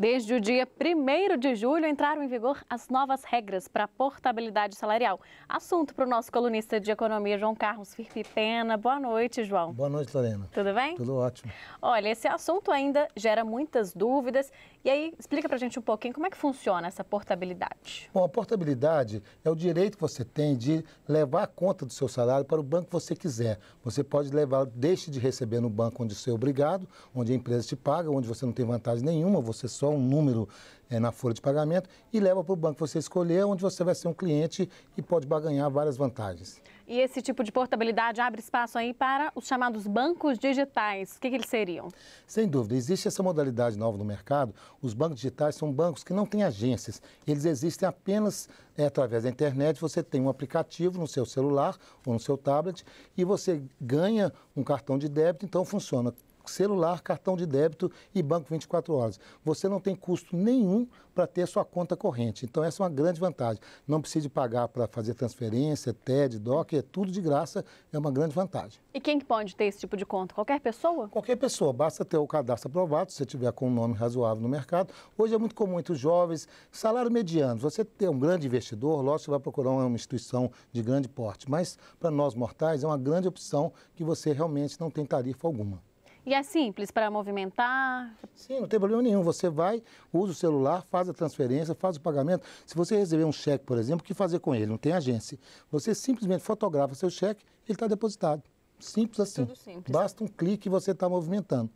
Desde o dia 1 de julho entraram em vigor as novas regras para a portabilidade salarial. Assunto para o nosso colunista de economia, João Carlos Firpi Pena. Boa noite, João. Boa noite, Lorena. Tudo bem? Tudo ótimo. Olha, esse assunto ainda gera muitas dúvidas. E aí, explica para a gente um pouquinho como é que funciona essa portabilidade. Bom, a portabilidade é o direito que você tem de levar a conta do seu salário para o banco que você quiser. Você pode levar, deixe de receber no banco onde você é obrigado, onde a empresa te paga, onde você não tem vantagem nenhuma, você só só um número é, na folha de pagamento e leva para o banco você escolher, onde você vai ser um cliente e pode ganhar várias vantagens. E esse tipo de portabilidade abre espaço aí para os chamados bancos digitais. O que, que, eles seriam? Sem dúvida, existe essa modalidade nova no mercado. Os bancos digitais são bancos que não têm agências. Eles existem apenas é, através da internet. Você tem um aplicativo no seu celular ou no seu tablet e você ganha um cartão de débito. Então funciona celular, cartão de débito e banco 24 horas. Você não tem custo nenhum para ter sua conta corrente. Então, essa é uma grande vantagem. Não precisa pagar para fazer transferência, TED, DOC, é tudo de graça, é uma grande vantagem. E quem pode ter esse tipo de conta? Qualquer pessoa? Qualquer pessoa, basta ter o cadastro aprovado, se você tiver com um nome razoável no mercado. Hoje é muito comum entre os jovens, salário mediano. Você ter um grande investidor, lógico, você vai procurar uma instituição de grande porte, mas para nós mortais é uma grande opção que você realmente não tem tarifa alguma. E é simples para movimentar? Sim, não tem problema nenhum. Você vai, usa o celular, faz a transferência, faz o pagamento. Se você receber um cheque, por exemplo, o que fazer com ele? Não tem agência. Você simplesmente fotografa seu cheque, ele está depositado. Simples assim. Tudo simples. Basta um clique e você está movimentando.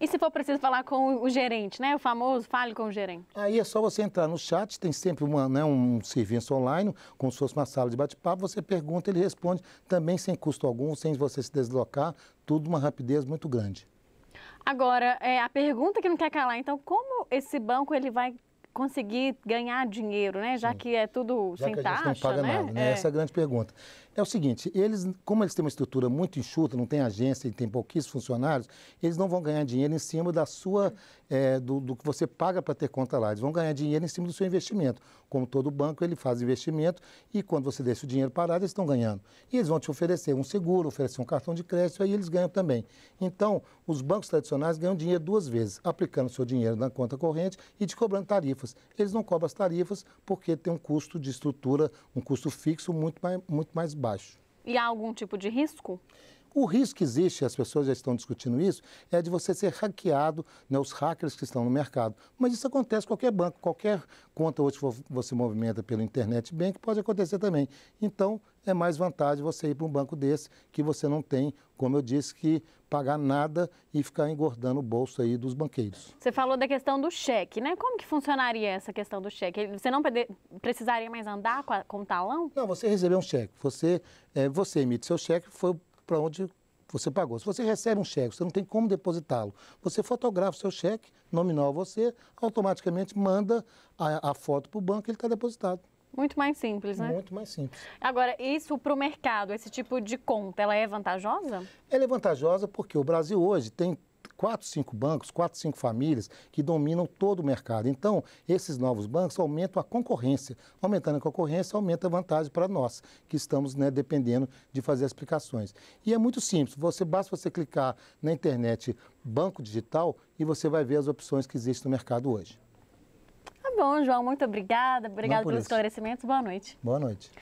E se for preciso falar com o gerente, né? O famoso, fale com o gerente. Aí é só você entrar no chat, tem sempre uma, né, um serviço online, como se fosse uma sala de bate-papo, você pergunta, ele responde também sem custo algum, sem você se deslocar, tudo uma rapidez muito grande. Agora, é, a pergunta que não quer calar, então, como esse banco ele vai conseguir ganhar dinheiro, né? Já Sim. que é tudo Já sem que a taxa, não paga né? Nada, né? É. Essa é a grande pergunta. É o seguinte, eles, como eles têm uma estrutura muito enxuta, não tem agência e tem pouquíssimos funcionários, eles não vão ganhar dinheiro em cima da sua, é, do, do, que você paga para ter conta lá. Eles vão ganhar dinheiro em cima do seu investimento. Como todo banco, ele faz investimento e quando você deixa o dinheiro parado, eles estão ganhando. E eles vão te oferecer um seguro, oferecer um cartão de crédito, aí eles ganham também. Então, os bancos tradicionais ganham dinheiro duas vezes, aplicando seu dinheiro na conta corrente e te cobrando tarifas tarifas. Eles não cobram as tarifas porque tem um custo de estrutura, um custo fixo muito mais, muito mais baixo. E há algum tipo de risco? O risco que existe, as pessoas já estão discutindo isso, é de você ser hackeado, né, os hackers que estão no mercado. Mas isso acontece em qualquer banco, qualquer conta hoje que você movimenta pelo internet bank pode acontecer também. Então, é mais vantagem você ir para um banco desse que você não tem, como eu disse, que pagar nada e ficar engordando o bolso aí dos banqueiros. Você falou da questão do cheque, né? Como que funcionaria essa questão do cheque? Você não precisaria mais andar com, a, com talão? Não, você recebeu um cheque. Você, é, você emite seu cheque, foi para onde você pagou. Se você recebe um cheque, você não tem como depositá-lo. Você fotografa o seu cheque, nominal você, automaticamente manda a, a foto para o banco e ele está depositado. Muito mais simples, né? Muito mais simples. Agora, isso para o mercado, esse tipo de conta, ela é vantajosa? Ela é vantajosa porque o Brasil hoje tem quatro, cinco bancos, quatro, cinco famílias que dominam todo o mercado. Então, esses novos bancos aumentam a concorrência. Aumentando a concorrência, aumenta a vantagem para nós, que estamos né, dependendo de fazer as aplicações. E é muito simples, você basta você clicar na internet banco digital e você vai ver as opções que existem no mercado hoje. Tá bom, João, muito obrigada. Obrigada pelos isso. esclarecimentos. Boa noite. Boa noite.